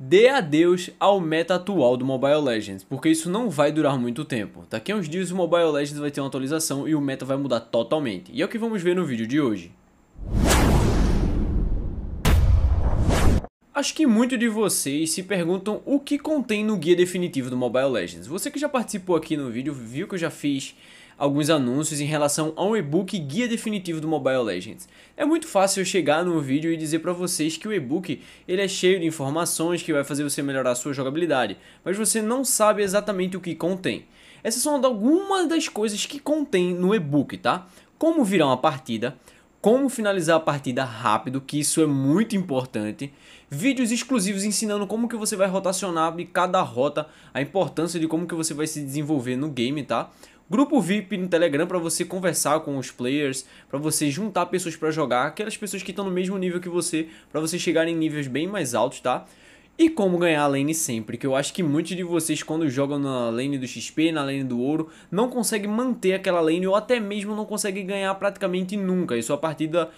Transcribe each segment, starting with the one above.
dê adeus ao meta atual do Mobile Legends, porque isso não vai durar muito tempo. Daqui a uns dias o Mobile Legends vai ter uma atualização e o meta vai mudar totalmente, e é o que vamos ver no vídeo de hoje. Acho que muitos de vocês se perguntam o que contém no guia definitivo do Mobile Legends. Você que já participou aqui no vídeo viu que eu já fiz alguns anúncios em relação ao e-book guia definitivo do Mobile Legends. É muito fácil eu chegar num vídeo e dizer para vocês que o e-book ele é cheio de informações que vai fazer você melhorar a sua jogabilidade, mas você não sabe exatamente o que contém. Essas são algumas das coisas que contém no e-book, tá? Como virar uma partida, como finalizar a partida rápido, que isso é muito importante. Vídeos exclusivos ensinando como que você vai rotacionar de cada rota, a importância de como que você vai se desenvolver no game, tá? Grupo VIP no Telegram para você conversar com os players, para você juntar pessoas para jogar, aquelas pessoas que estão no mesmo nível que você, para você chegar em níveis bem mais altos, tá? E como ganhar a lane sempre, que eu acho que muitos de vocês quando jogam na lane do XP, na lane do ouro, não conseguem manter aquela lane ou até mesmo não conseguem ganhar praticamente nunca, e sua partida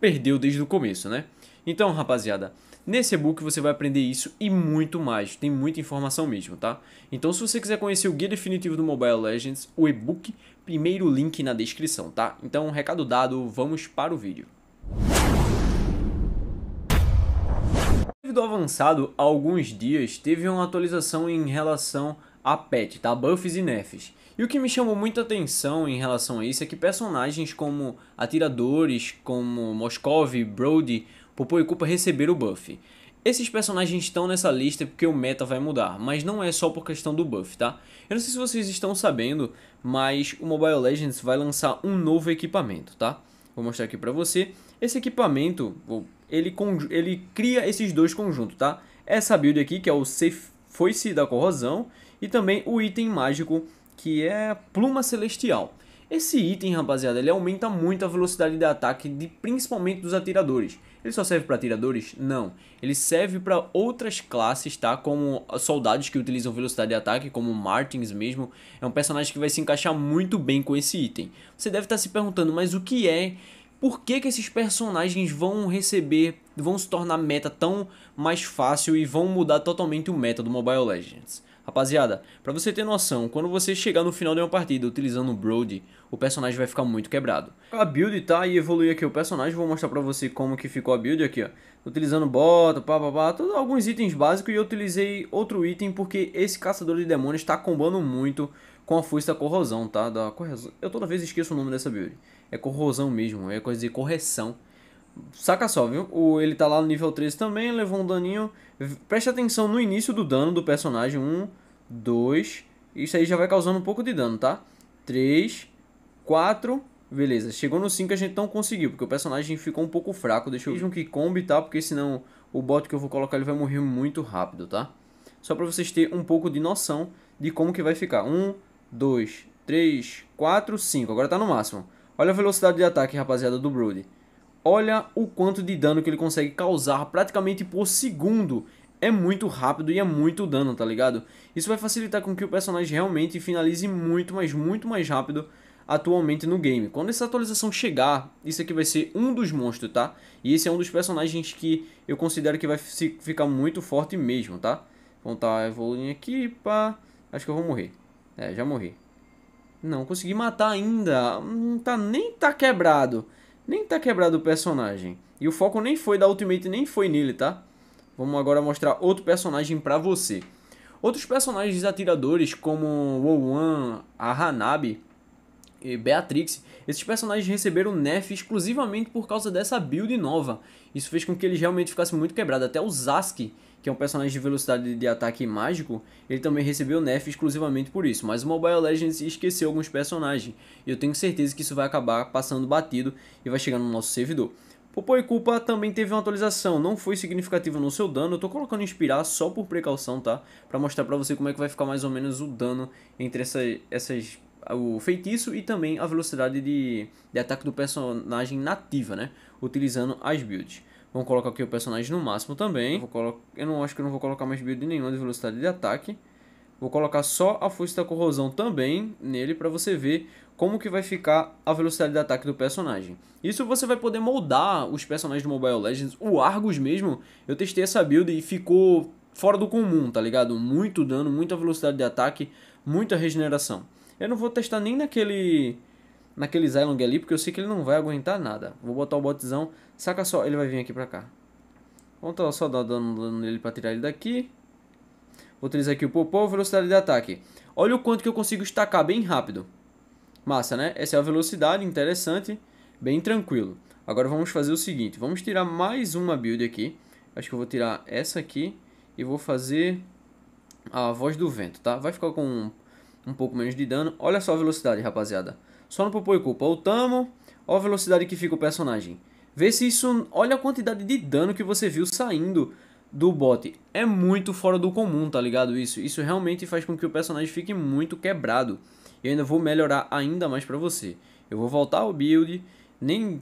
perdeu desde o começo, né? Então, rapaziada, Nesse e-book você vai aprender isso e muito mais, tem muita informação mesmo, tá? Então se você quiser conhecer o guia definitivo do Mobile Legends, o e-book, primeiro link na descrição, tá? Então, recado dado, vamos para o vídeo. Devido avançado, há alguns dias teve uma atualização em relação a pet, tá? Buffs e nerfs. E o que me chamou muita atenção em relação a isso é que personagens como atiradores, como Moskov, Brody Popo e Koopa receber o buff. Esses personagens estão nessa lista porque o meta vai mudar, mas não é só por questão do buff, tá? Eu não sei se vocês estão sabendo, mas o Mobile Legends vai lançar um novo equipamento, tá? Vou mostrar aqui pra você. Esse equipamento, ele, ele cria esses dois conjuntos, tá? Essa build aqui, que é o Foice da Corrosão, e também o item mágico, que é Pluma Celestial. Esse item, rapaziada, ele aumenta muito a velocidade de ataque, de, principalmente dos atiradores. Ele só serve para atiradores? Não. Ele serve para outras classes, tá? Como soldados que utilizam velocidade de ataque, como Martins mesmo. É um personagem que vai se encaixar muito bem com esse item. Você deve estar tá se perguntando, mas o que é por que, que, esses personagens vão receber, vão se tornar meta tão mais fácil e vão mudar totalmente o meta do Mobile Legends? Rapaziada, pra você ter noção, quando você chegar no final de uma partida utilizando o Brody, o personagem vai ficar muito quebrado. A build tá e evolui aqui o personagem, vou mostrar pra você como que ficou a build aqui, ó. Utilizando bota, papapá, todos alguns itens básicos e eu utilizei outro item porque esse caçador de demônios tá combando muito com a fusta da corrosão, tá? Da corrosão. Eu toda vez esqueço o nome dessa build. É corrosão mesmo, é coisa de correção Saca só, viu? O, ele tá lá no nível 13 também, levou um daninho. Preste atenção no início do dano do personagem. 1, 2. Isso aí já vai causando um pouco de dano, tá? 3, 4. Beleza, chegou no 5 a gente não conseguiu, porque o personagem ficou um pouco fraco. Deixa eu ver um que combi, tá? Porque senão o bot que eu vou colocar ele vai morrer muito rápido, tá? Só pra vocês terem um pouco de noção de como que vai ficar. 1, 2, 3, 4, 5. Agora tá no máximo. Olha a velocidade de ataque, rapaziada, do Brody. Olha o quanto de dano que ele consegue causar praticamente por segundo. É muito rápido e é muito dano, tá ligado? Isso vai facilitar com que o personagem realmente finalize muito, mas muito mais rápido atualmente no game. Quando essa atualização chegar, isso aqui vai ser um dos monstros, tá? E esse é um dos personagens que eu considero que vai ficar muito forte mesmo, tá? Vamos tá evoluindo aqui, pá. Acho que eu vou morrer. É, já morri. Não consegui matar ainda. Não hum, tá, nem tá quebrado nem tá quebrado o personagem. E o foco nem foi da Ultimate, nem foi nele, tá? Vamos agora mostrar outro personagem pra você. Outros personagens atiradores, como Wowan, a Hanabi e Beatrix, esses personagens receberam nerf exclusivamente por causa dessa build nova. Isso fez com que eles realmente ficassem muito quebrados. Até o Zask, que é um personagem de velocidade de ataque mágico, ele também recebeu nerf exclusivamente por isso. Mas o Mobile Legends esqueceu alguns personagens. E eu tenho certeza que isso vai acabar passando batido e vai chegar no nosso servidor. Popô e Culpa também teve uma atualização, não foi significativa no seu dano, eu tô colocando inspirar só por precaução, tá? Pra mostrar pra você como é que vai ficar mais ou menos o dano entre essa, essas o feitiço e também a velocidade de, de ataque do personagem nativa, né? Utilizando as builds. Vamos colocar aqui o personagem no máximo também. Eu, eu não acho que eu não vou colocar mais build nenhuma de velocidade de ataque. Vou colocar só a força da corrosão também nele para você ver como que vai ficar a velocidade de ataque do personagem. Isso você vai poder moldar os personagens do Mobile Legends. O Argus mesmo, eu testei essa build e ficou fora do comum, tá ligado? Muito dano, muita velocidade de ataque, muita regeneração. Eu não vou testar nem naquele naquele Zylong ali, porque eu sei que ele não vai aguentar nada. Vou botar o botzão. Saca só, ele vai vir aqui pra cá. Vamos tá só dar dano, nele pra tirar ele daqui. Vou utilizar aqui o Popô, velocidade de ataque. Olha o quanto que eu consigo estacar bem rápido. Massa, né? Essa é a velocidade, interessante, bem tranquilo. Agora vamos fazer o seguinte, vamos tirar mais uma build aqui. Acho que eu vou tirar essa aqui e vou fazer a Voz do Vento, tá? Vai ficar com um pouco menos de dano. Olha só a velocidade, rapaziada. Só no Popo e Culpa. Ultamo, olha a velocidade que fica o personagem. Vê se isso... Olha a quantidade de dano que você viu saindo do bot. É muito fora do comum, tá ligado isso? Isso realmente faz com que o personagem fique muito quebrado. E ainda vou melhorar ainda mais pra você. Eu vou voltar ao build, nem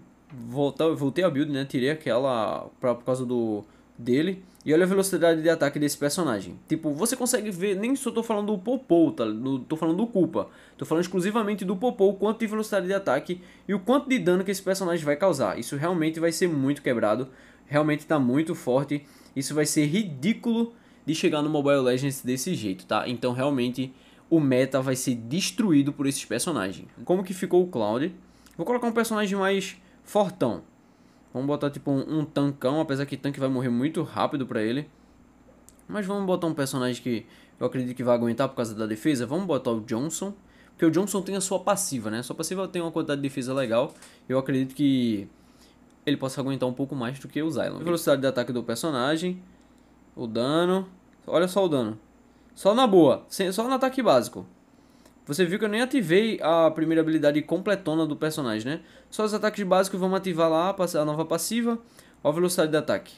voltar, voltei ao build, né? Tirei aquela pra, por causa do dele e olha a velocidade de ataque desse personagem. Tipo, você consegue ver, nem só tô falando do Popou, tá? Não tô falando do Culpa. Tô falando exclusivamente do Popou, o quanto de velocidade de ataque e o quanto de dano que esse personagem vai causar. Isso realmente vai ser muito quebrado, realmente tá muito forte. Isso vai ser ridículo de chegar no Mobile Legends desse jeito, tá? Então realmente o meta vai ser destruído por esses personagens. Como que ficou o Cloud? Vou colocar um personagem mais fortão. Vamos botar tipo um, um tancão, apesar que tanque vai morrer muito rápido pra ele. Mas vamos botar um personagem que eu acredito que vai aguentar por causa da defesa. Vamos botar o Johnson. Porque o Johnson tem a sua passiva, né? sua passiva tem uma quantidade de defesa legal. Eu acredito que ele possa aguentar um pouco mais do que o Zylon. Uhum. Velocidade de ataque do personagem. O dano. Olha só o dano. Só na boa. Só no ataque básico. Você viu que eu nem ativei a primeira habilidade completona do personagem, né? Só os ataques básicos vamos ativar lá a nova passiva, a velocidade de ataque.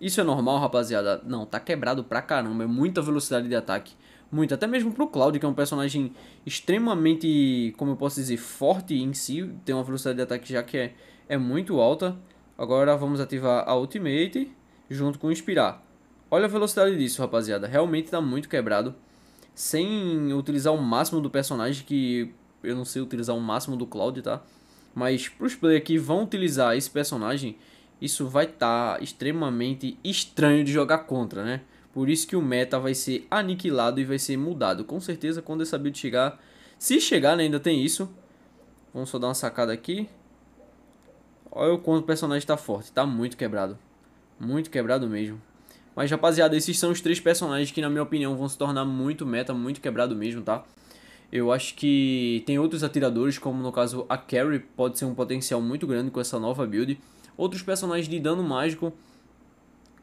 Isso é normal, rapaziada? Não, tá quebrado pra caramba, é muita velocidade de ataque. Muito, até mesmo pro Cloud, que é um personagem extremamente, como eu posso dizer, forte em si. Tem uma velocidade de ataque já que é, é muito alta. Agora vamos ativar a Ultimate junto com Inspirar. Olha a velocidade disso, rapaziada. Realmente tá muito quebrado sem utilizar o máximo do personagem, que eu não sei utilizar o máximo do Cloud, tá? Mas pros players que vão utilizar esse personagem, isso vai estar tá extremamente estranho de jogar contra, né? Por isso que o meta vai ser aniquilado e vai ser mudado. Com certeza, quando essa build chegar, se chegar, né, ainda tem isso. Vamos só dar uma sacada aqui. Olha o quanto o personagem está forte, está muito quebrado. Muito quebrado mesmo. Mas, rapaziada, esses são os três personagens que, na minha opinião, vão se tornar muito meta, muito quebrado mesmo, tá? Eu acho que tem outros atiradores, como no caso a Carrie, pode ser um potencial muito grande com essa nova build. Outros personagens de dano mágico.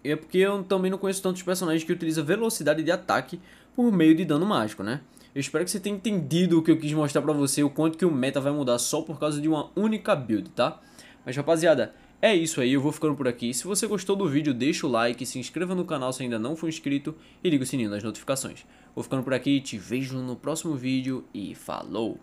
É porque eu também não conheço tantos personagens que utilizam velocidade de ataque por meio de dano mágico, né? Eu espero que você tenha entendido o que eu quis mostrar pra você, o quanto que o meta vai mudar só por causa de uma única build, tá? Mas rapaziada, é isso aí, eu vou ficando por aqui. Se você gostou do vídeo, deixa o like, se inscreva no canal se ainda não for inscrito e liga o sininho das notificações. Vou ficando por aqui, te vejo no próximo vídeo e falou!